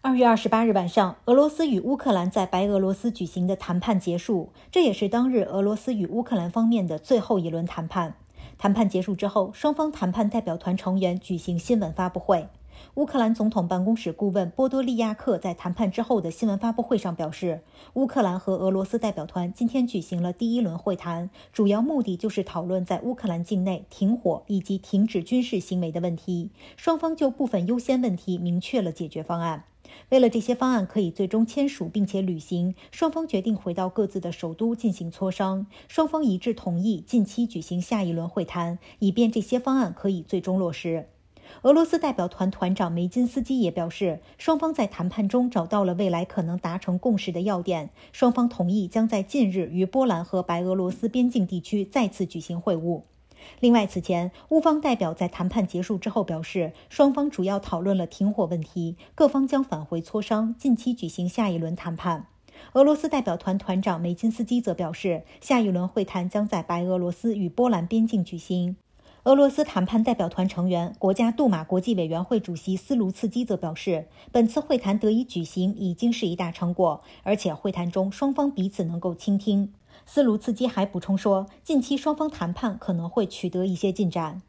二月二十八日晚上，俄罗斯与乌克兰在白俄罗斯举行的谈判结束，这也是当日俄罗斯与乌克兰方面的最后一轮谈判。谈判结束之后，双方谈判代表团成员举行新闻发布会。乌克兰总统办公室顾问波多利亚克在谈判之后的新闻发布会上表示，乌克兰和俄罗斯代表团今天举行了第一轮会谈，主要目的就是讨论在乌克兰境内停火以及停止军事行为的问题。双方就部分优先问题明确了解决方案。为了这些方案可以最终签署并且履行，双方决定回到各自的首都进行磋商。双方一致同意近期举行下一轮会谈，以便这些方案可以最终落实。俄罗斯代表团团长梅金斯基也表示，双方在谈判中找到了未来可能达成共识的要点，双方同意将在近日于波兰和白俄罗斯边境地区再次举行会晤。另外，此前乌方代表在谈判结束之后表示，双方主要讨论了停火问题，各方将返回磋商，近期举行下一轮谈判。俄罗斯代表团团长梅金斯基则表示，下一轮会谈将在白俄罗斯与波兰边境举行。俄罗斯谈判代表团成员、国家杜马国际委员会主席斯卢茨基则表示，本次会谈得以举行已经是一大成果，而且会谈中双方彼此能够倾听。斯卢茨基还补充说，近期双方谈判可能会取得一些进展。